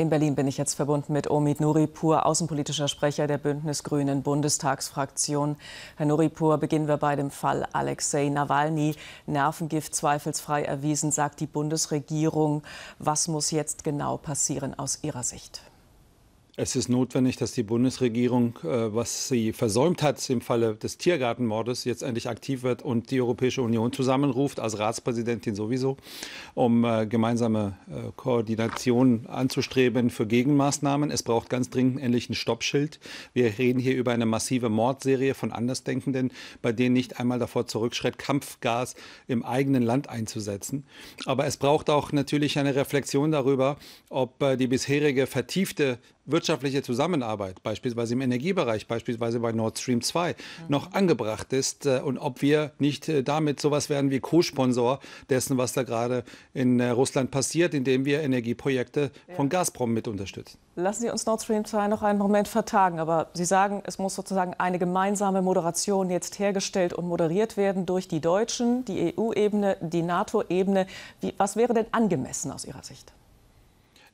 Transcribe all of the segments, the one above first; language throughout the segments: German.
In Berlin bin ich jetzt verbunden mit Omid Nuripur, außenpolitischer Sprecher der Bündnisgrünen Bundestagsfraktion. Herr Nuripur, beginnen wir bei dem Fall Alexei Nawalny. Nervengift zweifelsfrei erwiesen, sagt die Bundesregierung. Was muss jetzt genau passieren aus Ihrer Sicht? Es ist notwendig, dass die Bundesregierung, äh, was sie versäumt hat im Falle des Tiergartenmordes, jetzt endlich aktiv wird und die Europäische Union zusammenruft, als Ratspräsidentin sowieso, um äh, gemeinsame äh, Koordination anzustreben für Gegenmaßnahmen. Es braucht ganz dringend endlich ein Stoppschild. Wir reden hier über eine massive Mordserie von Andersdenkenden, bei denen nicht einmal davor zurückschreit, Kampfgas im eigenen Land einzusetzen. Aber es braucht auch natürlich eine Reflexion darüber, ob die bisherige vertiefte wirtschaftliche Zusammenarbeit, beispielsweise im Energiebereich, beispielsweise bei Nord Stream 2, mhm. noch angebracht ist äh, und ob wir nicht äh, damit sowas werden wie Co-Sponsor dessen, was da gerade in äh, Russland passiert, indem wir Energieprojekte ja. von Gazprom mit unterstützen. Lassen Sie uns Nord Stream 2 noch einen Moment vertagen, aber Sie sagen, es muss sozusagen eine gemeinsame Moderation jetzt hergestellt und moderiert werden durch die Deutschen, die EU-Ebene, die NATO-Ebene. Was wäre denn angemessen aus Ihrer Sicht?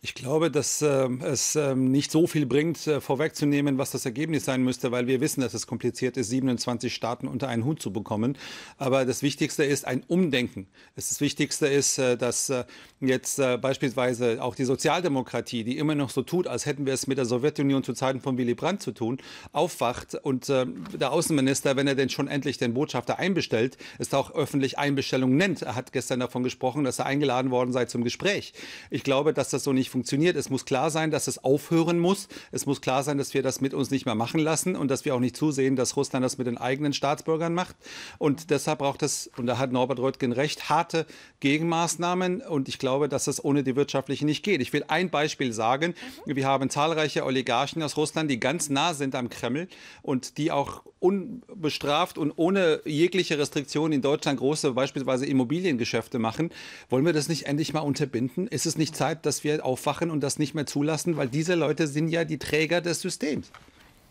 Ich glaube, dass äh, es äh, nicht so viel bringt, äh, vorwegzunehmen, was das Ergebnis sein müsste, weil wir wissen, dass es kompliziert ist, 27 Staaten unter einen Hut zu bekommen. Aber das Wichtigste ist ein Umdenken. Das Wichtigste ist, äh, dass äh, jetzt äh, beispielsweise auch die Sozialdemokratie, die immer noch so tut, als hätten wir es mit der Sowjetunion zu Zeiten von Willy Brandt zu tun, aufwacht und ähm, der Außenminister, wenn er denn schon endlich den Botschafter einbestellt, ist auch öffentlich Einbestellung nennt. Er hat gestern davon gesprochen, dass er eingeladen worden sei zum Gespräch. Ich glaube, dass das so nicht funktioniert. Es muss klar sein, dass es aufhören muss. Es muss klar sein, dass wir das mit uns nicht mehr machen lassen und dass wir auch nicht zusehen, dass Russland das mit den eigenen Staatsbürgern macht. Und deshalb braucht es, und da hat Norbert Röttgen recht, harte Gegenmaßnahmen. Und ich glaube, dass es ohne die wirtschaftlichen nicht geht. Ich will ein Beispiel sagen. Wir haben zahlreiche Oligarchen aus Russland, die ganz nah sind am Kreml und die auch unbestraft und ohne jegliche Restriktion in Deutschland große beispielsweise Immobiliengeschäfte machen. Wollen wir das nicht endlich mal unterbinden? Ist es nicht Zeit, dass wir auch aufwachen und das nicht mehr zulassen, weil diese Leute sind ja die Träger des Systems.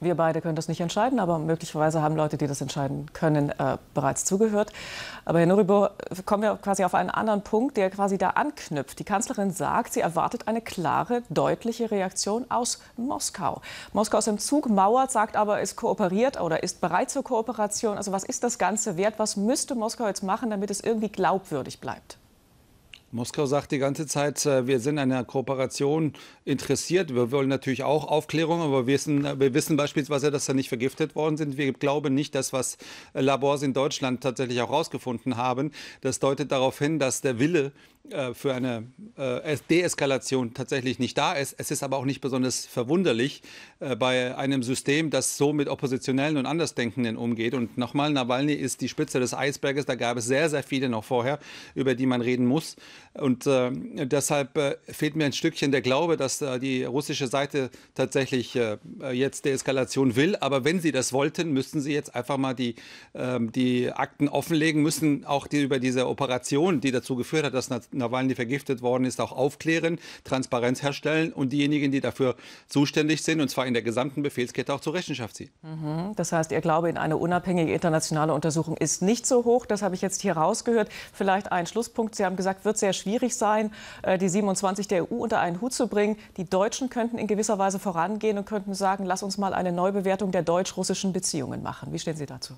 Wir beide können das nicht entscheiden, aber möglicherweise haben Leute, die das entscheiden können, äh, bereits zugehört. Aber Herr Nuribo, kommen wir quasi auf einen anderen Punkt, der quasi da anknüpft. Die Kanzlerin sagt, sie erwartet eine klare, deutliche Reaktion aus Moskau. Moskau ist im Zug, mauert, sagt aber, es kooperiert oder ist bereit zur Kooperation. Also was ist das Ganze wert? Was müsste Moskau jetzt machen, damit es irgendwie glaubwürdig bleibt? Moskau sagt die ganze Zeit, äh, wir sind an der Kooperation interessiert. Wir wollen natürlich auch Aufklärung, aber wir wissen, äh, wir wissen beispielsweise, dass da nicht vergiftet worden sind. Wir glauben nicht, dass was äh, Labors in Deutschland tatsächlich auch herausgefunden haben. Das deutet darauf hin, dass der Wille äh, für eine äh, Deeskalation tatsächlich nicht da ist. Es ist aber auch nicht besonders verwunderlich äh, bei einem System, das so mit Oppositionellen und Andersdenkenden umgeht. Und nochmal, Nawalny ist die Spitze des Eisberges. Da gab es sehr, sehr viele noch vorher, über die man reden muss. Und äh, deshalb äh, fehlt mir ein Stückchen der Glaube, dass äh, die russische Seite tatsächlich jetzt Deeskalation will. Aber wenn sie das wollten, müssten sie jetzt einfach mal die, ähm, die Akten offenlegen, müssen auch die, über diese Operation, die dazu geführt hat, dass Nawalny vergiftet worden ist, auch aufklären, Transparenz herstellen und diejenigen, die dafür zuständig sind, und zwar in der gesamten Befehlskette auch zur Rechenschaft ziehen. Mhm. Das heißt, Ihr Glaube in eine unabhängige internationale Untersuchung ist nicht so hoch. Das habe ich jetzt hier rausgehört. Vielleicht ein Schlusspunkt. Sie haben gesagt, wird sehr schwierig sein, äh, die 27 der EU unter einen Hut zu bringen. Die Deutschen könnten in gewisser Weise vorangehen und könnten sagen, lass uns mal eine Neubewertung der deutsch-russischen Beziehungen machen. Wie stehen Sie dazu?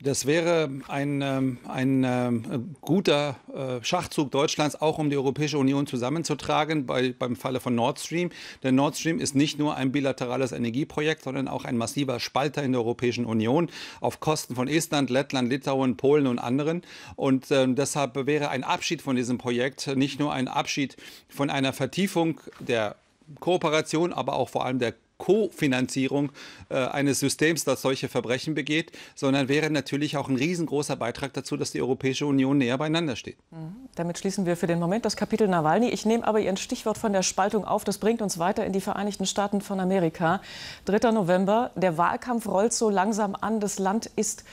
Das wäre ein, ähm, ein ähm, guter äh, Schachzug Deutschlands, auch um die Europäische Union zusammenzutragen bei, beim Falle von Nord Stream. Denn Nord Stream ist nicht nur ein bilaterales Energieprojekt, sondern auch ein massiver Spalter in der Europäischen Union auf Kosten von Estland, Lettland, Litauen, Polen und anderen. Und äh, deshalb wäre ein Abschied von diesem Projekt nicht nur ein Abschied von einer Vertiefung der Kooperation, aber auch vor allem der Kofinanzierung äh, eines Systems, das solche Verbrechen begeht, sondern wäre natürlich auch ein riesengroßer Beitrag dazu, dass die Europäische Union näher beieinander steht. Mhm. Damit schließen wir für den Moment das Kapitel Nawalny. Ich nehme aber Ihr Stichwort von der Spaltung auf. Das bringt uns weiter in die Vereinigten Staaten von Amerika. 3. November. Der Wahlkampf rollt so langsam an. Das Land ist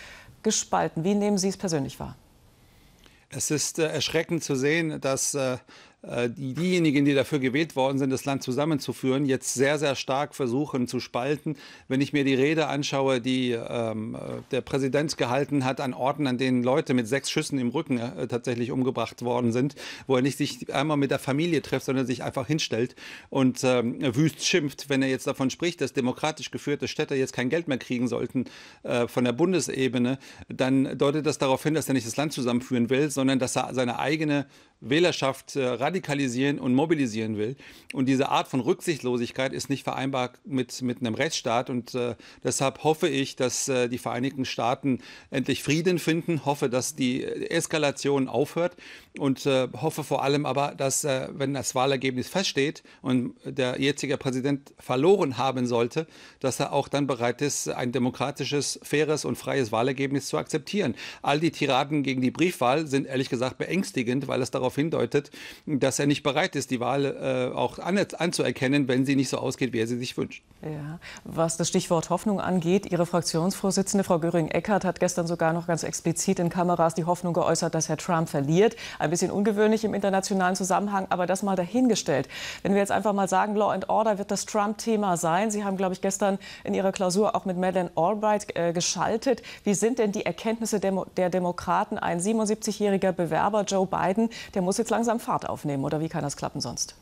gespalten. Wie nehmen Sie es persönlich wahr? Es ist äh, erschreckend zu sehen, dass äh, äh, diejenigen, die dafür gewählt worden sind, das Land zusammenzuführen, jetzt sehr, sehr stark versuchen zu spalten. Wenn ich mir die Rede anschaue, die ähm, äh, der Präsident gehalten hat an Orten, an denen Leute mit sechs Schüssen im Rücken äh, tatsächlich umgebracht worden sind, wo er nicht sich einmal mit der Familie trifft, sondern sich einfach hinstellt und ähm, wüst schimpft, wenn er jetzt davon spricht, dass demokratisch geführte Städte jetzt kein Geld mehr kriegen sollten äh, von der Bundesebene, dann deutet das darauf hin, dass er nicht das Land zusammenführen will, sondern dass er seine eigene Wählerschaft äh, radikalisieren und mobilisieren will. Und diese Art von Rücksichtslosigkeit ist nicht vereinbar mit, mit einem Rechtsstaat. Und äh, deshalb hoffe ich, dass äh, die Vereinigten Staaten endlich Frieden finden, hoffe, dass die Eskalation aufhört und äh, hoffe vor allem aber, dass, äh, wenn das Wahlergebnis feststeht und der jetzige Präsident verloren haben sollte, dass er auch dann bereit ist, ein demokratisches, faires und freies Wahlergebnis zu akzeptieren. All die Tiraden gegen die Briefwahl sind ehrlich gesagt beängstigend, weil es darauf darauf hindeutet, dass er nicht bereit ist, die Wahl äh, auch an, anzuerkennen, wenn sie nicht so ausgeht, wie er sie sich wünscht. Ja. Was das Stichwort Hoffnung angeht, Ihre Fraktionsvorsitzende, Frau Göring-Eckardt, hat gestern sogar noch ganz explizit in Kameras die Hoffnung geäußert, dass Herr Trump verliert. Ein bisschen ungewöhnlich im internationalen Zusammenhang, aber das mal dahingestellt. Wenn wir jetzt einfach mal sagen, Law and Order wird das Trump-Thema sein. Sie haben, glaube ich, gestern in Ihrer Klausur auch mit Madeleine Albright äh, geschaltet. Wie sind denn die Erkenntnisse der, der Demokraten? Ein 77-jähriger Bewerber, Joe Biden, der muss jetzt langsam Fahrt aufnehmen. Oder wie kann das klappen sonst?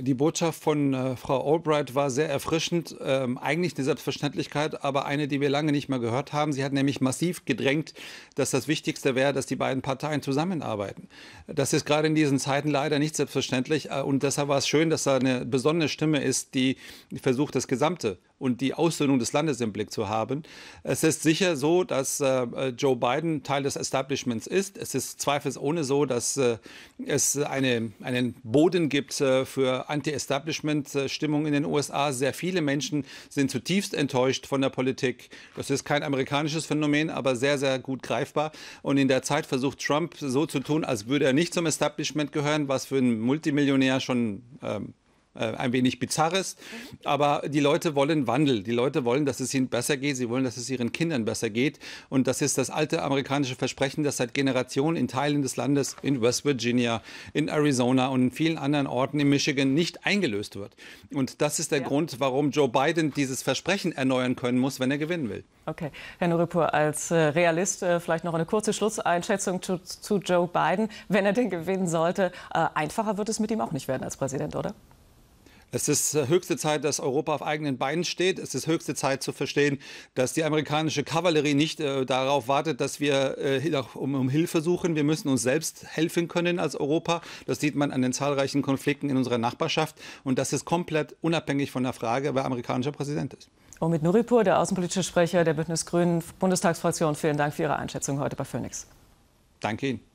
Die Botschaft von äh, Frau Albright war sehr erfrischend. Ähm, eigentlich eine Selbstverständlichkeit, aber eine, die wir lange nicht mehr gehört haben. Sie hat nämlich massiv gedrängt, dass das Wichtigste wäre, dass die beiden Parteien zusammenarbeiten. Das ist gerade in diesen Zeiten leider nicht selbstverständlich. Äh, und deshalb war es schön, dass da eine besondere Stimme ist, die versucht, das gesamte und die Aussöhnung des Landes im Blick zu haben. Es ist sicher so, dass äh, Joe Biden Teil des Establishments ist. Es ist zweifelsohne so, dass äh, es eine, einen Boden gibt äh, für Anti-Establishment-Stimmung in den USA. Sehr viele Menschen sind zutiefst enttäuscht von der Politik. Das ist kein amerikanisches Phänomen, aber sehr, sehr gut greifbar. Und in der Zeit versucht Trump so zu tun, als würde er nicht zum Establishment gehören, was für einen Multimillionär schon ähm, äh, ein wenig bizarres. Aber die Leute wollen Wandel. Die Leute wollen, dass es ihnen besser geht. Sie wollen, dass es ihren Kindern besser geht. Und das ist das alte amerikanische Versprechen, das seit Generationen in Teilen des Landes, in West Virginia, in Arizona und in vielen anderen Orten in Michigan nicht eingelöst wird. Und das ist der ja. Grund, warum Joe Biden dieses Versprechen erneuern können muss, wenn er gewinnen will. Okay, Herr Nuripur, als äh, Realist äh, vielleicht noch eine kurze Schlusseinschätzung zu, zu Joe Biden. Wenn er denn gewinnen sollte, einfacher wird es mit ihm auch nicht werden als Präsident, oder? Es ist äh, höchste Zeit, dass Europa auf eigenen Beinen steht. Es ist höchste Zeit zu verstehen, dass die amerikanische Kavallerie nicht äh, darauf wartet, dass wir äh, um, um, Hilfe suchen. Wir müssen uns selbst helfen können als Europa. Das sieht man an den zahlreichen Konflikten in unserer Nachbarschaft. Und das ist komplett unabhängig von der Frage, wer amerikanischer Präsident ist. Omid mit Nuripur, der außenpolitische Sprecher der Bündnis Grünen Bundestagsfraktion, vielen Dank für Ihre Einschätzung heute bei Phoenix. Danke Ihnen.